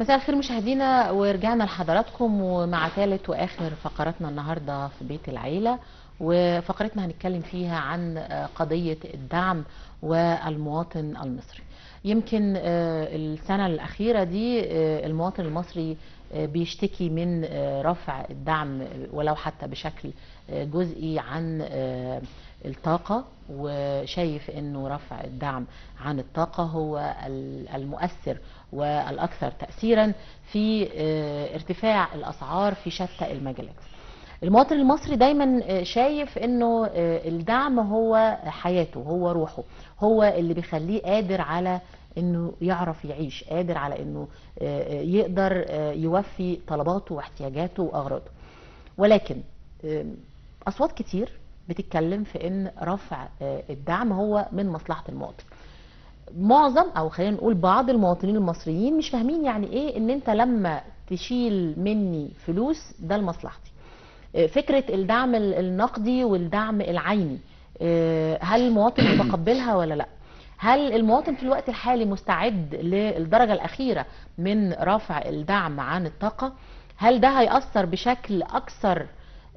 مساء الخير مشاهدينا ورجعنا لحضراتكم ومع ثالث واخر فقراتنا النهارده في بيت العيله وفقرتنا هنتكلم فيها عن آه، قضيه الدعم والمواطن المصري. يمكن آه، السنه الاخيره دي آه، المواطن المصري بيشتكي من رفع الدعم ولو حتى بشكل جزئي عن الطاقه وشايف انه رفع الدعم عن الطاقه هو المؤثر والاكثر تاثيرا في آه، ارتفاع الاسعار في شتى المجالات. المواطن المصري دايما آه، شايف انه آه، الدعم هو حياته هو روحه هو اللي بيخليه قادر على انه يعرف يعيش قادر على انه يقدر يوفي طلباته واحتياجاته واغراضه ولكن اصوات كتير بتتكلم في ان رفع آه، الدعم هو من مصلحه المواطن معظم او خلينا نقول بعض المواطنين المصريين مش فاهمين يعني ايه ان انت لما تشيل مني فلوس ده لمصلحتي آه، فكره الدعم النقدي والدعم العيني آه، هل المواطن متقبلها ولا لا هل المواطن في الوقت الحالي مستعد للدرجه الاخيره من رفع الدعم عن الطاقه هل ده هيأثر بشكل اكثر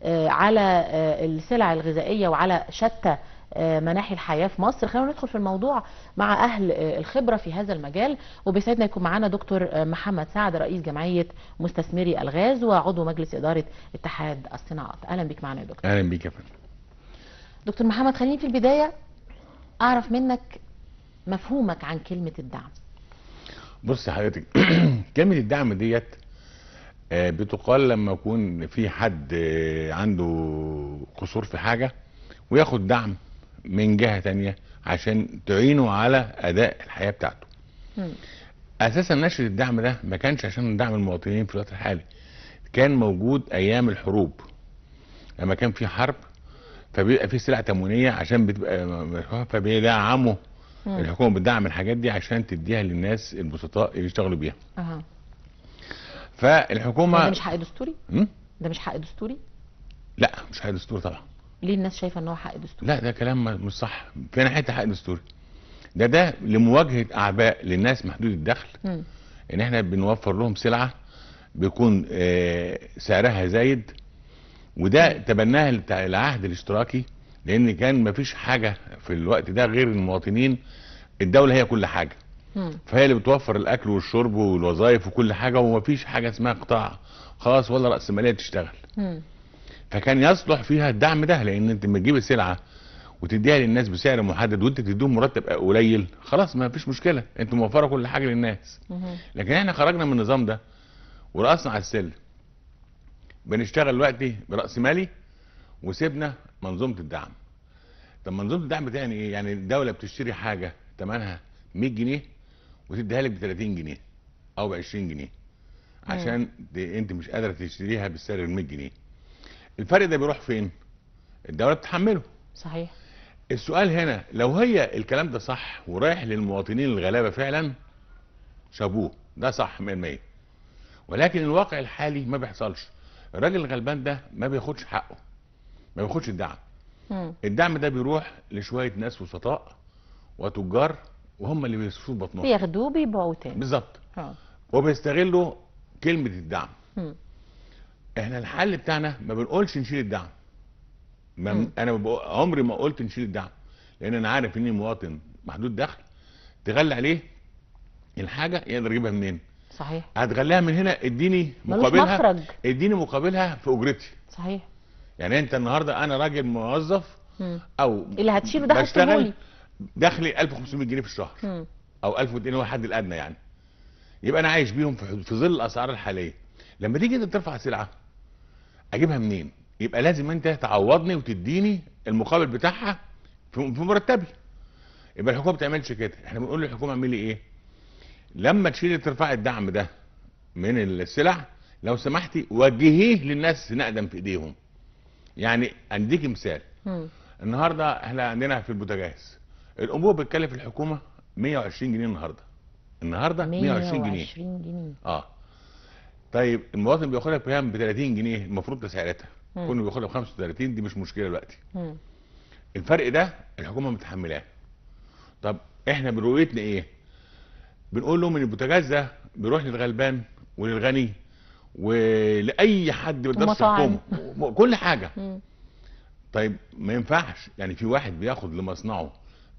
آه، على آه، السلع الغذائية وعلى شتى آه، مناحي الحياة في مصر خلينا ندخل في الموضوع مع أهل الخبرة في هذا المجال وبيسعدنا يكون معنا دكتور محمد سعد رئيس جمعية مستثمري الغاز وعضو مجلس إدارة اتحاد الصناعات أهلا بك معنا يا دكتور أهلا بك يا فندم دكتور محمد خليني في البداية أعرف منك مفهومك عن كلمة الدعم بص حضرتك كلمة الدعم ديت آه، بتقال لما يكون في حد آه، عنده قصور في حاجة وياخد دعم من جهة تانية عشان تعينه على أداء الحياة بتاعته أساسا نشر الدعم ده ما كانش عشان دعم المواطنين في الوقت الحالي كان موجود أيام الحروب لما كان في حرب فبيبقى في سلع تموينية عشان بتبقى آه، فبيدعموا الحكومة بتدعم الحاجات دي عشان تديها للناس البسطاء اللي يشتغلوا بيها أه. فالحكومه ده مش حق دستوري؟ ده مش حق دستوري؟ لا مش حق دستوري طبعا ليه الناس شايفه ان هو حق دستوري؟ لا ده كلام مش صح في ناحيه حق دستوري؟ ده ده لمواجهه اعباء للناس محدود الدخل م. ان احنا بنوفر لهم سلعه بيكون آه، سعرها زايد وده تبناه العهد الاشتراكي لان كان مفيش حاجه في الوقت ده غير المواطنين الدوله هي كل حاجه فهي اللي بتوفر الاكل والشرب والوظائف وكل حاجه ومفيش حاجه اسمها قطاع خاص ولا راسماليه تشتغل فكان يصلح فيها الدعم ده لان انت لما تجيب السلعه وتديها للناس بسعر محدد وانت تديهم مرتب قليل خلاص ما فيش مشكله انت موفره كل حاجه للناس لكن احنا خرجنا من النظام ده ورقصنا على السلم بنشتغل دلوقتي براس مالي وسيبنا منظومه الدعم طب منظومه الدعم بتعني ايه يعني الدوله بتشتري حاجه ثمنها 100 جنيه وتديها لك ب 30 جنيه او ب 20 جنيه عشان انت مش قادره تشتريها بالسعر ال 100 جنيه الفرق ده بيروح فين الدوله بتحمله صحيح السؤال هنا لو هي الكلام ده صح ورايح للمواطنين الغلابه فعلا شابوه ده صح 100% ولكن الواقع الحالي ما بيحصلش الراجل الغلبان ده ما بياخدش حقه ما بياخدش الدعم الدعم ده بيروح لشويه ناس وسطاء وتجار وهم اللي بيشوفوا بطنهم بياخدوه وبيبيعوه تاني بالظبط اه. وبيستغلوا كلمه الدعم م. احنا الحل بتاعنا ما بنقولش نشيل الدعم ما انا عمري ما قلت نشيل الدعم لان انا عارف اني مواطن محدود دخل تغلى عليه الحاجه يقدر يجيبها منين صحيح هتغليها من هنا اديني مقابلها مخرج. اديني مقابلها في اجرتي صحيح يعني انت النهارده انا راجل موظف م. او اللي هتشيله ده هتشيله دخلي 1500 جنيه في الشهر او 1000 1200 هو الحد الادنى يعني يبقى انا عايش بيهم في, في ظل الاسعار الحاليه لما تيجي انت ترفع سلعه اجيبها منين يبقى لازم انت تعوضني وتديني المقابل بتاعها في مرتبي يبقى الحكومه ما بتعملش كده احنا بنقول للحكومه اعملي ايه لما تشيلي ترفعي الدعم ده من السلع لو سمحتي وجهيه للناس نقدا في ايديهم يعني اديكي مثال النهارده احنا عندنا في البوتاجاز الانبوبه بتكلف الحكومه 120 جنيه النهارده النهارده 120 جنيه 120 جنيه اه طيب المواطن بياخدها بكام ب 30 جنيه المفروض تسعيرتها كنا بياخدها ب 35 دي مش مشكله دلوقتي الفرق ده الحكومه متحملاه طب احنا برؤيتنا ايه بنقول لهم ان البوتاجاز ده بيروح للغلبان وللغني ولاي حد بيقدرش يحكمه كل حاجه طيب ما ينفعش يعني في واحد بياخد لمصنعه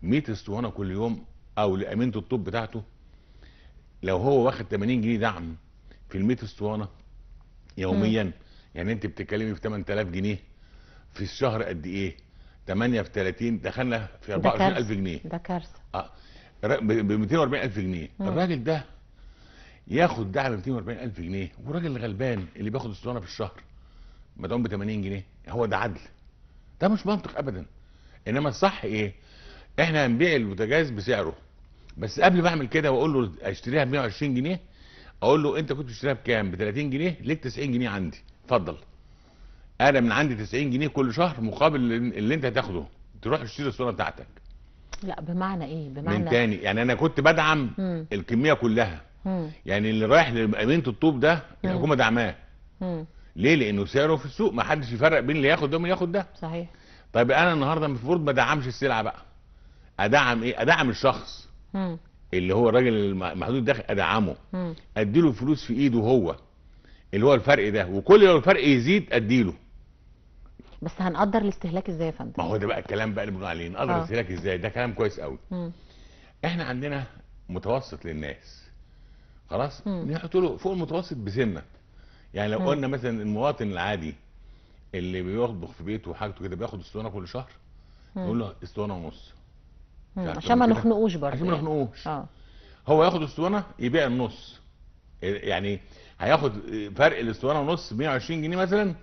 100 اسطوانه كل يوم او لامينه الطب بتاعته لو هو واخد 80 جنيه دعم في ال 100 اسطوانه يوميا م. يعني انت بتتكلمي في 8000 جنيه في الشهر قد ايه 8 في 30 دخلنا في 24000 جنيه ده كارثه اه ب 240000 جنيه م. الراجل ده ياخد دعم 240000 جنيه والراجل الغلبان اللي بياخد اسطوانه في الشهر مدعوم ب 80 جنيه هو ده عدل ده مش منطق ابدا انما الصح ايه احنا هنبيع البوتاجاز بسعره بس قبل ما اعمل كده واقول له اشتريها ب 120 جنيه اقول له انت كنت بتشتريها بكام ب 30 جنيه ليك 90 جنيه عندي اتفضل انا من عندي 90 جنيه كل شهر مقابل اللي انت هتاخده تروح تشتري الصوره بتاعتك لا بمعنى ايه بمعنى من تاني يعني انا كنت بدعم مم. الكميه كلها مم. يعني اللي رايح لامينه الطوب ده الحكومه دعماه ليه لانه سعره في السوق ما حدش يفرق بين اللي ياخد ده ومن ياخد ده صحيح طيب انا النهارده المفروض ما دعمش السلعه بقى ادعم ايه ادعم الشخص م. اللي هو الراجل المحدود الدخل ادعمه اديله فلوس في ايده هو اللي هو الفرق ده وكل لو الفرق يزيد اديله بس هنقدر الاستهلاك ازاي يا فندم ما هو ده بقى الكلام بقى اللي بنقول عليه نقدر آه. الاستهلاك ازاي ده كلام كويس قوي م. احنا عندنا متوسط للناس خلاص نحط له فوق المتوسط بسنه يعني لو م. قلنا مثلا المواطن العادي اللي بيطبخ في بيته وحاجته كده بياخد اسطوانه كل شهر نقول له اسطوانه ونص يعني عشان ما نخنقوش برضه عشان ما يعني. نخنقوش اه هو ياخد اسطوانه يبيع النص إيه، يعني هياخد فرق الاسطوانه ونص 120 جنيه مثلا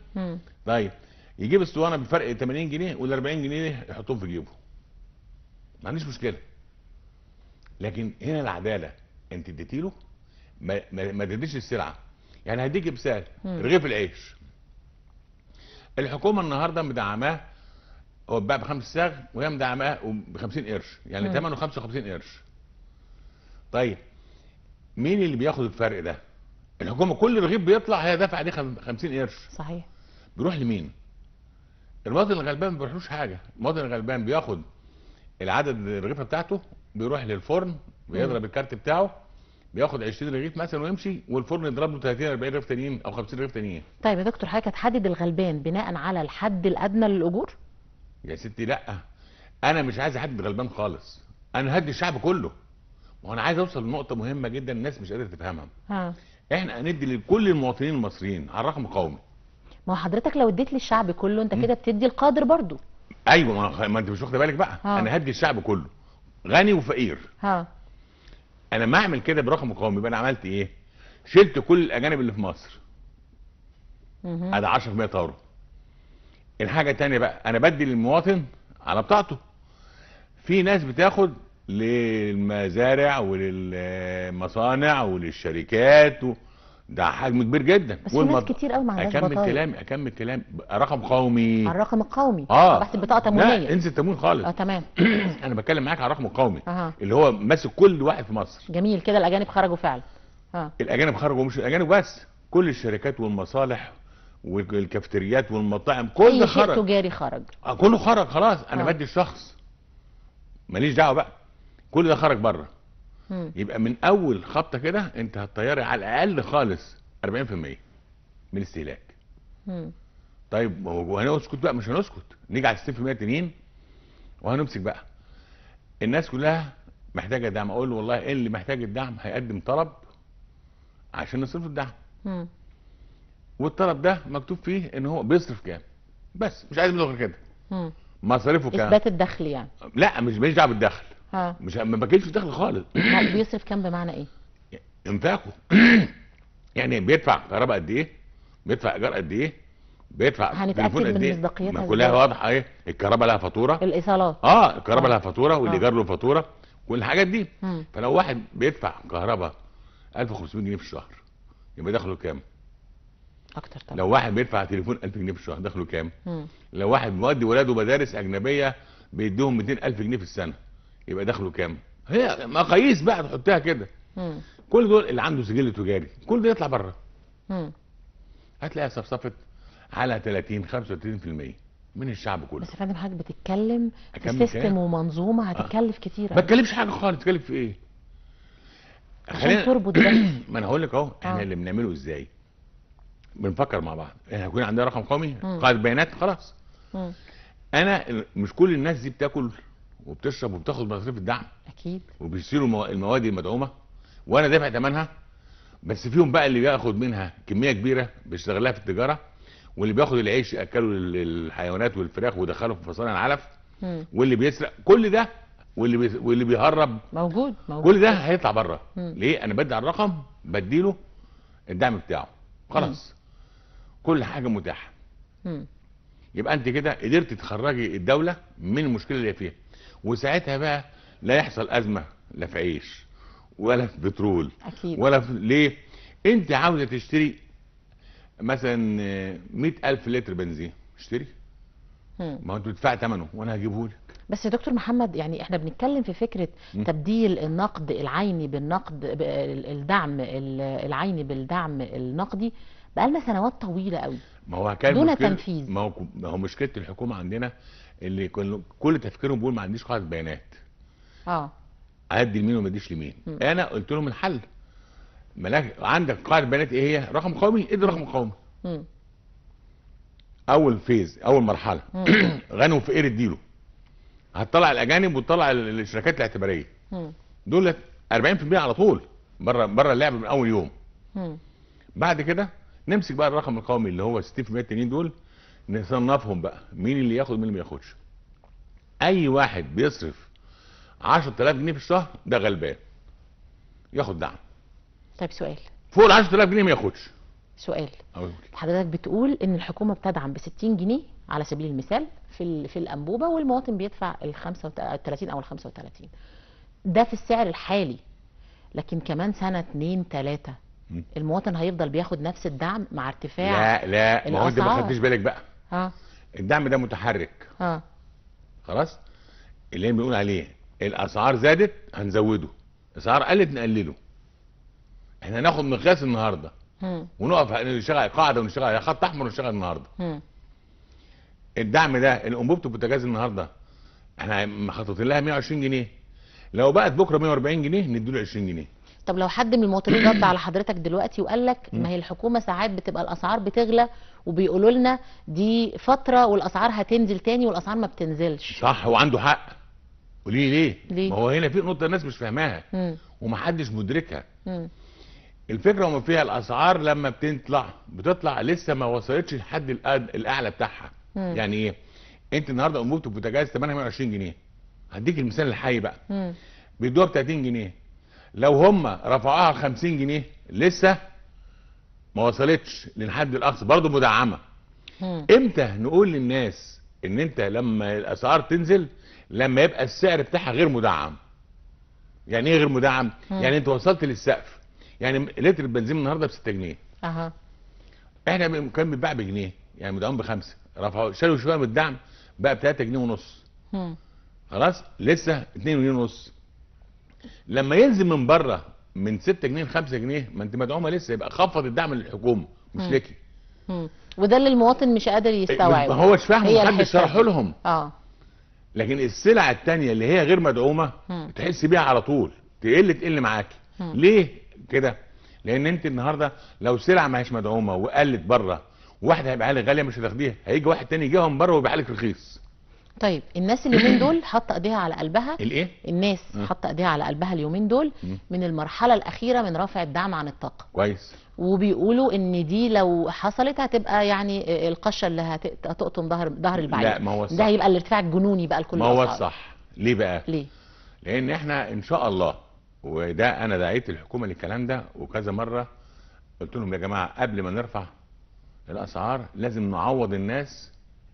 طيب يجيب اسطوانه بفرق 80 جنيه وال 40 جنيه يحطهم في جيبه ما عنديش مشكله لكن هنا العداله انت اديتي له ما, ما السلعه يعني هديك مثال رغيف العيش الحكومه النهارده مدعماه هو اتباع بخمس ساغ ويمدع ب 50 قرش يعني ثمنه 55 قرش طيب مين اللي بياخد الفرق ده الحكومه كل رغيف بيطلع هي دافع عليه 50 قرش صحيح بيروح لمين المواطن الغلبان ما بيروحلوش حاجه المواطن الغلبان بياخد العدد الرغيفه بتاعته بيروح للفرن بيضرب مم. الكارت بتاعه بياخد 20 رغيف مثلا ويمشي والفرن يضرب له 30 40 رغيف تانيين او 50 رغيف تانيين طيب يا دكتور حضرتك هتحدد الغلبان بناء على الحد الادنى للاجور يا ستي لا انا مش عايز حد غلبان خالص انا هدي الشعب كله ما انا عايز اوصل لنقطه مهمه جدا الناس مش قادره تفهمها ها. احنا هندي لكل المواطنين المصريين على الرقم قومي ما حضرتك لو اديت للشعب كله انت كده بتدي القادر برضو ايوه ما انت مش واخده بالك بقى ها. انا هدي الشعب كله غني وفقير ها. انا ما اعمل كده برقم قومي يبقى انا عملت ايه شلت كل الاجانب اللي في مصر ادي 10% طاره الحاجه الثانيه بقى انا بدي للمواطن على بتاعته في ناس بتاخد للمزارع وللمصانع وللشركات و... ده حجم كبير جدا بس في ناس كتير قوي ما عندهاش اكمل كلامي اكمل كلامي رقم قومي على الرقم القومي اه بحث بطاقه تموينيه لا انسى التموين خالص اه تمام انا بتكلم معاك على الرقم القومي آه. اللي هو ماسك كل واحد في مصر جميل كده الاجانب خرجوا فعلا اه الاجانب خرجوا مش الاجانب بس كل الشركات والمصالح والكافتريات والمطاعم كل خرج شيء تجاري خرج اه كله خرج خلاص انا آه. بدي الشخص ماليش دعوه بقى كل ده خرج بره مم. يبقى من اول خبطه كده انت هتطيري على الاقل خالص 40% من الاستهلاك طيب وهنسكت بقى مش هنسكت نيجي على 60% تانيين وهنمسك بقى الناس كلها محتاجه دعم اقول والله إيه اللي محتاج الدعم هيقدم طلب عشان نصرف الدعم مم. والطلب ده مكتوب فيه ان هو بيصرف كام بس مش عايز منه غير كده مصاريفه كام اثبات الدخل يعني لا مش ماليش دعوه بالدخل ها. مش ما باكلش دخل الدخل خالص بيصرف كام بمعنى ايه انفاقه يعني بيدفع كهرباء قد ايه بيدفع ايجار قد ايه بيدفع هنتاكد من إيه؟ مصداقيتها ما كلها واضحه ايه الكهرباء لها فاتوره الايصالات اه الكهرباء لها فاتوره والايجار له فاتوره كل الحاجات دي فلو واحد بيدفع كهرباء 1500 جنيه في الشهر يبقى دخله كام اكتر طبعا لو واحد بيدفع تليفون 1000 جنيه في الشهر دخله كام لو واحد بيودي ولاده مدارس اجنبيه بيديهم 200000 جنيه في السنه يبقى دخله كام هي مقاييس بقى تحطها كده كل دول اللي عنده سجل تجاري كل ده يطلع بره هتلاقيها صفصفت على 30 35% من الشعب كله بس يا فندم حضرتك بتتكلم في سيستم ومنظومه هتكلف آه. كتير ما تتكلمش حاجه خالص تتكلم في ايه؟ عشان تربط ما انا هقول لك اهو احنا آه. اللي بنعمله ازاي؟ بنفكر مع بعض احنا هيكون عندنا رقم قومي قاعده بيانات خلاص مم. انا مش كل الناس دي بتاكل وبتشرب وبتاخد مصاريف الدعم اكيد وبيشتروا المواد المدعومه وانا دافع ثمنها بس فيهم بقى اللي بياخد منها كميه كبيره بيشتغل لها في التجاره واللي بياخد العيش ياكله للحيوانات والفراخ ويدخله في فصائل العلف واللي بيسرق كل ده واللي بي... واللي بيهرب موجود موجود كل ده هيطلع بره ليه انا بدي على الرقم بديله الدعم بتاعه خلاص كل حاجه متاحه مم. يبقى انت كده قدرت تخرجي الدوله من المشكله اللي فيها وساعتها بقى لا يحصل ازمه لا في عيش ولا في بترول أكيد. ولا في ليه انت عاوزه تشتري مثلا 100000 لتر بنزين اشتري ما انت بتدفع ثمنه وانا هجيبه لك بس يا دكتور محمد يعني احنا بنتكلم في فكره م. تبديل النقد العيني بالنقد الدعم العيني بالدعم النقدي بقالنا سنوات طويله قوي ما هو كان دون مشكلة تنفيذ ما هو ما هو مشكله الحكومه عندنا اللي كل تفكيرهم بيقول ما عنديش قاعده بيانات اه ادي لمين وما اديش لمين انا قلت لهم الحل ملاك عندك قاعده بيانات ايه هي رقم قومي ادي رقم قومي اول فيز اول مرحله غنوا في ايه اديله هتطلع الاجانب وتطلع الشركات الاعتباريه دول 40% على طول بره بره اللعب من اول يوم بعد كده نمسك بقى الرقم القومي اللي هو 60% التانيين دول نصنفهم بقى مين اللي ياخد مين اللي ما ياخدش اي واحد بيصرف 10000 جنيه في الشهر ده غلبان ياخد دعم طيب سؤال فوق ال 10000 جنيه ما ياخدش سؤال أوي. حضرتك بتقول ان الحكومه بتدعم ب 60 جنيه على سبيل المثال في في الانبوبه والمواطن بيدفع ال 35 او ال 35 ده في السعر الحالي لكن كمان سنه 2 3 المواطن هيفضل بياخد نفس الدعم مع ارتفاع لا لا ما هو انت ما خدتش بالك بقى اه الدعم ده متحرك اه خلاص اللي بيقول عليه الاسعار زادت هنزوده الاسعار قلت نقلله احنا هناخد مقياس النهارده مم. ونقف نشتغل قاعده ونشتغل على خط احمر ونشتغل النهارده م. الدعم ده الانبوبه البوتاجاز النهارده احنا مخططين لها 120 جنيه لو بقت بكره 140 جنيه نديله 20 جنيه طب لو حد من المواطنين رد على حضرتك دلوقتي وقال لك ما هي الحكومه ساعات بتبقى الاسعار بتغلى وبيقولوا لنا دي فتره والاسعار هتنزل تاني والاسعار ما بتنزلش صح وعنده حق قولي لي ليه؟, ليه ما هو هنا في نقطه الناس مش فاهماها ومحدش مدركها مم. الفكره وما فيها الاسعار لما بتطلع بتطلع لسه ما وصلتش لحد الاعلى بتاعها مم. يعني ايه انت النهارده قمت البوتاجاز 28 جنيه هديك المثال الحي بقى بيدوها ب 30 جنيه لو هم رفعوها 50 جنيه لسه ما وصلتش للحد الاقصى برضه مدعمه امتى نقول للناس ان انت لما الاسعار تنزل لما يبقى السعر بتاعها غير مدعم يعني ايه غير مدعم مم. يعني انت وصلت للسقف يعني لتر البنزين النهارده ب 6 جنيه اها احنا كان بيتباع بجنيه يعني مدعوم بخمسه رفعوا شالوا شويه من الدعم بقى ب 3 جنيه ونص خلاص لسه 2 جنيه ونص لما ينزل من بره من 6 جنيه ل 5 جنيه ما انت مدعومه لسه يبقى خفض الدعم للحكومه مش لك وده اللي المواطن مش قادر إيه، يستوعبه ما هوش فاهمه محدش شرحه لهم اه لكن السلع الثانيه اللي هي غير مدعومه تحس بيها على طول تقل تقل معاكي ليه كده لان انت النهارده لو سلعه ما هيش مدعومه وقلت بره واحد هيبقى عليك غاليه مش هتاخديها هيجي واحد تاني يجيبها من بره ويبقى عليك رخيص طيب الناس اليومين دول حاطه ايديها على قلبها الايه الناس حاطه ايديها على قلبها اليومين دول من المرحله الاخيره من رفع الدعم عن الطاقه كويس وبيقولوا ان دي لو حصلت هتبقى يعني القشه اللي هتقطم ظهر ظهر البعير لا ما هو الصح ده هيبقى الارتفاع الجنوني بقى لكل ما هو الصح ليه بقى ليه لان احنا ان شاء الله وده انا دعيت الحكومه للكلام ده وكذا مره قلت لهم يا جماعه قبل ما نرفع الاسعار لازم نعوض الناس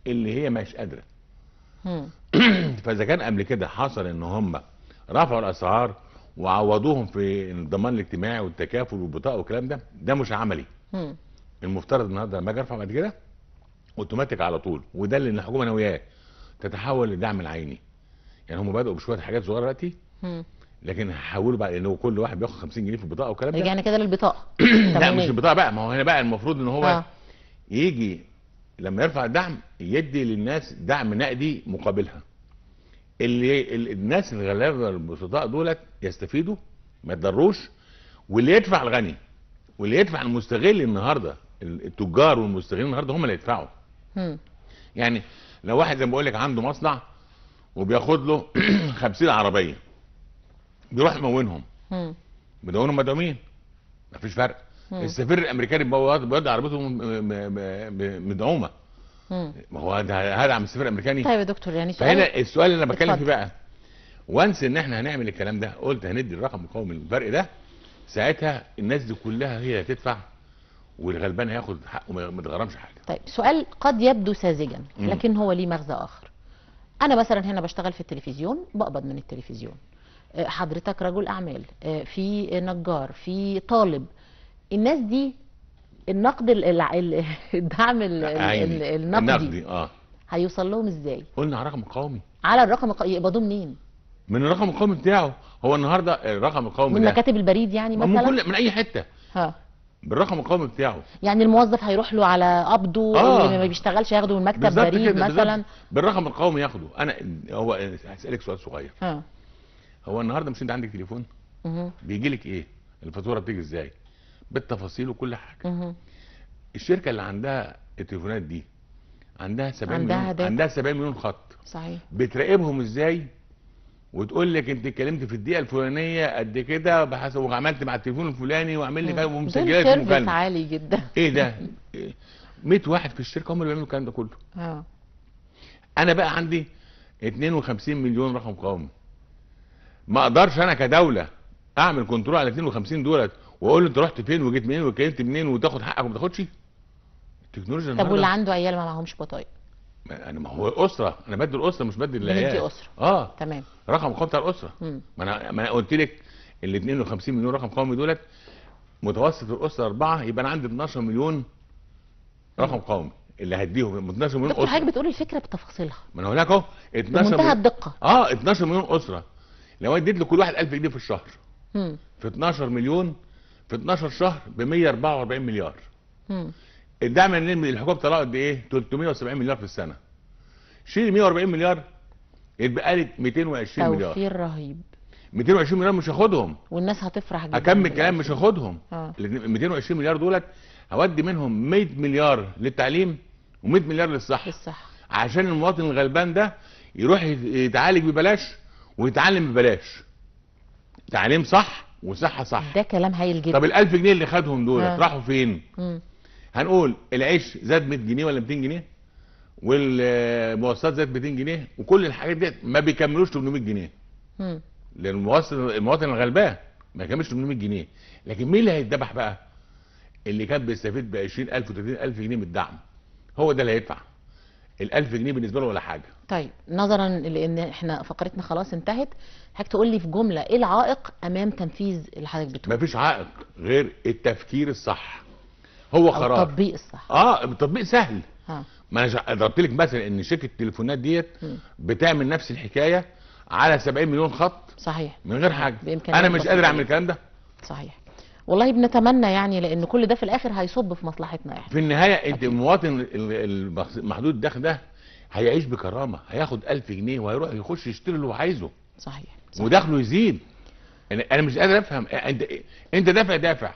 اللي هي مش قادره فاذا كان قبل كده حصل ان هم رفعوا الاسعار وعوضوهم في الضمان الاجتماعي والتكافل والبطاقه والكلام ده ده مش عملي المفترض النهارده لما اجي ارفع بعد كده اوتوماتيك على طول وده اللي الحكومه ناوياه تتحول لدعم العيني يعني هم بداوا بشويه حاجات صغيره دلوقتي لكن هيحولوا بقى لان كل واحد بياخد 50 جنيه في البطاقه والكلام ده رجعنا كده للبطاقه لا مش البطاقه بقى ما هو هنا بقى المفروض ان هو آه. يجي لما يرفع الدعم يدي للناس دعم نقدي مقابلها اللي الناس الغلابه البسطاء دولت يستفيدوا ما يتضروش واللي يدفع الغني واللي يدفع المستغل النهارده التجار والمستغلين النهارده هم اللي يدفعوا يعني لو واحد زي ما بقول لك عنده مصنع وبياخد له 50 عربيه بيروح يمونهم مدونهم مدعومين مفيش فرق السفير الامريكاني بيقعد عربيته مدعومه ما هو هدعم السفير الامريكاني طيب يا دكتور يعني سؤال فهنا السؤال اللي انا بتكلم فيه بقى وانس ان احنا هنعمل الكلام ده قلت هندي الرقم القومي للفرق ده ساعتها الناس دي كلها هي اللي هتدفع والغلبان هياخد حقه ما يتغرمش حاجه طيب سؤال قد يبدو ساذجا لكن هو ليه مغزى اخر انا مثلا هنا بشتغل في التلفزيون بقبض من التلفزيون أه، حضرتك رجل اعمال أه، في نجار في طالب الناس دي النقد الدعم النقدي اه هيوصل لهم ازاي قلنا على رقم قومي على الرقم القومي يقبضوه منين من الرقم القومي بتاعه هو النهارده الرقم القومي من مكاتب البريد يعني مثلا من كل من اي حته ها بالرقم القومي بتاعه يعني الموظف هيروح له على قبضه آه. اللي ما بيشتغلش ياخده من مكتب بريد مثلا بالرقم القومي ياخده انا هو هسالك سؤال صغير ها. هو النهارده مش انت عندك تليفون بيجي لك ايه الفاتوره بتيجي ازاي بالتفاصيل وكل حاجه مه. الشركه اللي عندها التليفونات دي عندها 70 عندها مليون عندها 70 مليون خط صحيح بتراقبهم ازاي وتقول لك انت اتكلمت في الدقيقه الفلانيه قد كده بحسب وعملت مع التليفون الفلاني وعمل لي مسجلات مكالمه عالي جدا ايه ده 100 واحد في الشركه هم اللي بيعملوا الكلام ده كله اه انا بقى عندي 52 مليون رقم قومي ما اقدرش انا كدوله اعمل كنترول على 52 دولت واقول له انت رحت فين وجيت منين واتكلمت منين وتاخد حقك وما تاخدش التكنولوجيا طب واللي عنده عيال ما معهمش بطايق انا يعني ما هو اسره انا بدي الاسره مش بدي العيال انت اسره اه تمام رقم قومي بتاع الاسره ما انا ما انا قلت لك ال 52 مليون رقم قومي دولت متوسط الاسره اربعه يبقى انا عندي 12 مليون رقم قومي اللي هديهم 12 مليون اسره حضرتك بتقول الفكره بتفاصيلها ما انا هقول لك اهو 12 بمنتهى الدقه اه 12 مليون اسره لو اديت لكل واحد 1000 جنيه في الشهر امم في 12 مليون في 12 شهر ب 144 مليار مم. الدعم من الحكومه طلع قد ايه 370 مليار في السنه شيل 140 مليار يتبقى لي 220 مليار توفير رهيب 220 مليار مش هاخدهم والناس هتفرح جدا اكمل كلام مش هاخدهم آه. 220 مليار دولت هودي منهم 100 مليار للتعليم و100 مليار للصحه للصحه عشان المواطن الغلبان ده يروح يتعالج ببلاش ويتعلم ببلاش تعليم صح وصحه صح ده كلام هايل جدا طب ال 1000 جنيه اللي خدهم دول آه. راحوا فين؟ مم. هنقول العيش زاد 100 جنيه ولا 200 جنيه والمواصلات زاد 200 جنيه وكل الحاجات ديت ما بيكملوش 800 جنيه لان المواصل المواطن الغلبان ما كانش 800 جنيه لكن مين اللي هيتذبح بقى اللي كان بيستفيد ب 20000 و 30000 جنيه من الدعم هو ده اللي هيدفع ال1000 جنيه بالنسبه له ولا حاجه طيب نظرا لان احنا فقرتنا خلاص انتهت حضرتك تقول لي في جمله ايه العائق امام تنفيذ اللي حضرتك بتقوله مفيش عائق غير التفكير الصح هو قرار التطبيق الصح اه التطبيق سهل اه ما انا ضربت لك مثل ان شركه التليفونات ديت بتعمل نفس الحكايه على 70 مليون خط صحيح من غير حاجه انا مش قادر اعمل الكلام ده صحيح والله بنتمنى يعني لان كل ده في الاخر هيصب في مصلحتنا احنا يعني. في النهايه أكيد. المواطن المحدود الدخل ده هيعيش بكرامه هياخد 1000 جنيه وهيروح يخش يشتري اللي هو عايزه صحيح, صحيح. ودخله يزيد يعني انا مش قادر افهم انت انت دافع دافع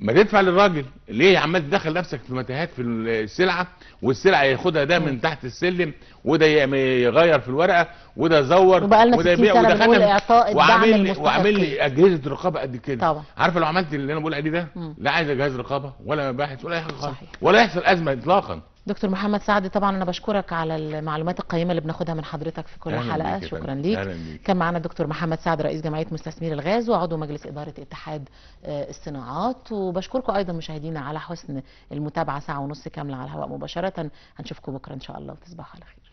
ما تدفع للراجل ليه عمال تدخل نفسك في متاهات في السلعه والسلعه ياخدها ده من تحت السلم وده يغير في الورقه وده زور وده يبيع وده خدم وعامل وعامل لي اجهزه رقابه قد كده طبعا. عارفه لو عملت اللي انا بقول عليه ده لا عايز جهاز رقابه ولا باحث ولا اي حاجه ولا يحصل ازمه اطلاقا دكتور محمد سعد طبعا انا بشكرك على المعلومات القيمه اللي بناخدها من حضرتك في كل حلقه شكرا ليك كان معانا الدكتور محمد سعد رئيس جمعيه مستثمر الغاز وعضو مجلس اداره اتحاد آه، الصناعات وبشكركم ايضا مشاهدينا على حسن المتابعه ساعه ونص كامله على الهواء مباشره هنشوفكم بكره ان شاء الله وتصبحوا على خير